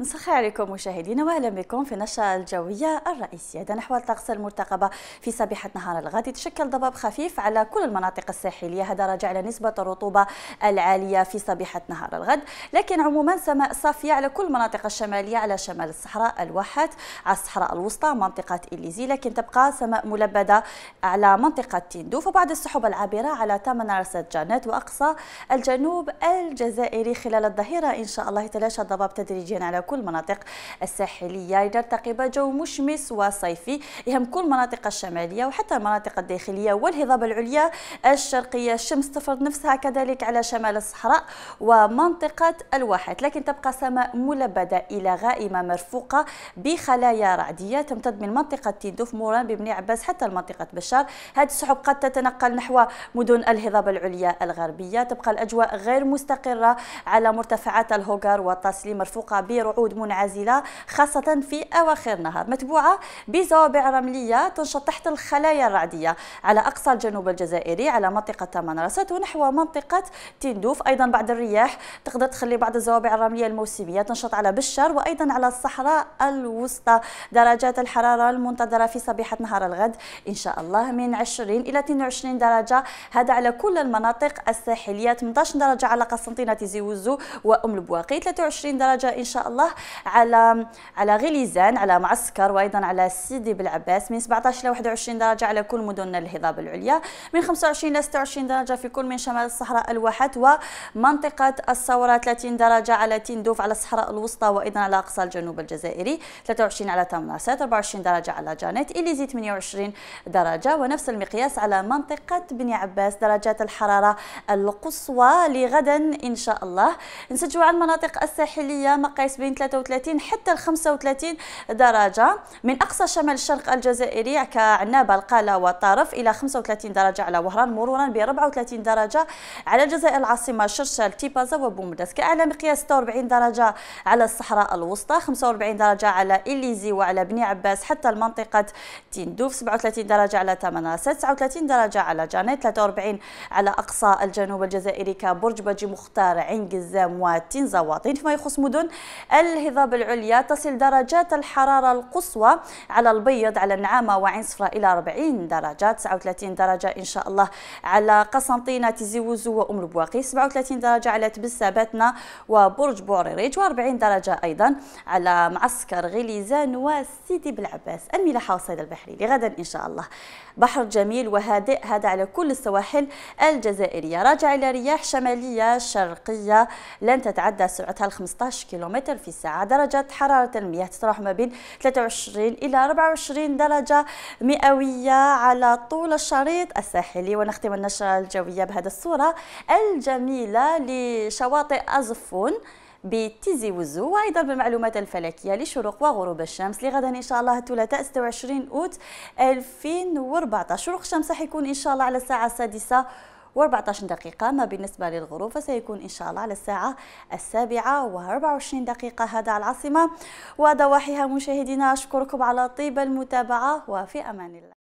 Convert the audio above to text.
نصخي عليكم مشاهدينا واهلا بكم في النشره الجويه الرئيسيه نحو الطقس المرتقبه في صبيحه نهار الغد يتشكل ضباب خفيف على كل المناطق الساحليه هذا راجع على نسبه الرطوبه العاليه في صبيحه نهار الغد لكن عموما سماء صافيه على كل المناطق الشماليه على شمال الصحراء الواحات على الصحراء الوسطى منطقه اليزي لكن تبقى سماء ملبده على منطقه تندوف وبعض السحب العابره على رصد جانات واقصى الجنوب الجزائري خلال الظهيره ان شاء الله يتلاشى الضباب تدريجيا على كل المناطق الساحلية يرتقي جو مشمس وصيفي يهم كل المناطق الشمالية وحتى المناطق الداخلية والهضاب العليا الشرقية الشمس تفرض نفسها كذلك على شمال الصحراء ومنطقة الواحات لكن تبقى سماء ملبدة إلى غائمة مرفوقة بخلايا رعدية تمتد من منطقة تندوف موران ببني عباس حتى منطقة بشار هذه السحب قد تتنقل نحو مدن الهضاب العليا الغربية تبقى الأجواء غير مستقرة على مرتفعات الهوغر والتاسلي مرفوقة برعود وقعود منعزلة خاصة في أواخر النهار متبوعة بزوابع رملية تنشط تحت الخلايا الرعدية على أقصى الجنوب الجزائري على منطقة منرست ونحو منطقة تندوف أيضا بعد الرياح تقدر تخلي بعض الزوابع الرملية الموسمية تنشط على بشر وأيضا على الصحراء الوسطى درجات الحرارة المنتظرة في صبيحة نهار الغد إن شاء الله من 20 إلى 22 درجة هذا على كل المناطق الساحلية 18 درجة على قسنطينة وزو وأم البواقي 23 درجة إن شاء الله الله على على غليزان على معسكر وايضا على سيدي بالعباس من 17 ل 21 درجه على كل مدن الهضاب العليا من 25 ل 26 درجه في كل من شمال الصحراء الواحات ومنطقه الثوره 30 درجه على تندوف على الصحراء الوسطى وايضا على اقصى الجنوب الجزائري 23 على تمناسات 24 درجه على جانيت اليزي 28 درجه ونفس المقياس على منطقه بني عباس درجات الحراره القصوى لغدا ان شاء الله نسجوا على المناطق الساحليه مقاييس بين من 33 حتى ل 35 درجة من أقصى شمال الشرق الجزائري كعنابة القالة والطرف إلى 35 درجة على وهران مرورا ب 34 درجة على الجزائر العاصمة شرشل تيبازا وبومدس كأعلى مقياس 46 درجة على الصحراء الوسطى 45 درجة على إليزي وعلى بني عباس حتى المنطقة تندوف 37 درجة على تمناسة 39 درجة على جانيت 43 على أقصى الجنوب الجزائري كبرج بجي مختار عين قزام وتنزا وطين فيما يخص مدن الهضاب العليا تصل درجات الحرارة القصوى على البيض على النعامة وعين صفراء إلى 40 درجة 39 درجة إن شاء الله على قسنطينة تزيوزو وأم البواقي 37 درجة على باتنا وبرج بوريريج و40 درجة أيضا على معسكر غليزان وسيدي بالعباس الملاحة والصيد البحري لغدا إن شاء الله بحر جميل وهادئ هذا على كل السواحل الجزائرية راجع إلى رياح شمالية شرقية لن تتعدى سرعتها ال 15 كيلومتر في الساعة درجة حرارة المياه تتراوح ما بين 23 إلى 24 درجة مئوية على طول الشريط الساحلي ونختم النشرة الجوية بهذا الصورة الجميلة لشواطئ أزفون بتيزي وزو وايضا بالمعلومات الفلكيه لشروق وغروب الشمس لغدا ان شاء الله الثلاثاء 26 اوت 2014 شروق الشمس حيكون ان شاء الله على الساعه السادسه و14 دقيقة ما بالنسبة للغروب فسيكون إن شاء الله على الساعة السابعة و24 دقيقة هذا على العاصمة وضواحيها مشاهدينا أشكركم على طيب المتابعة وفي أمان الله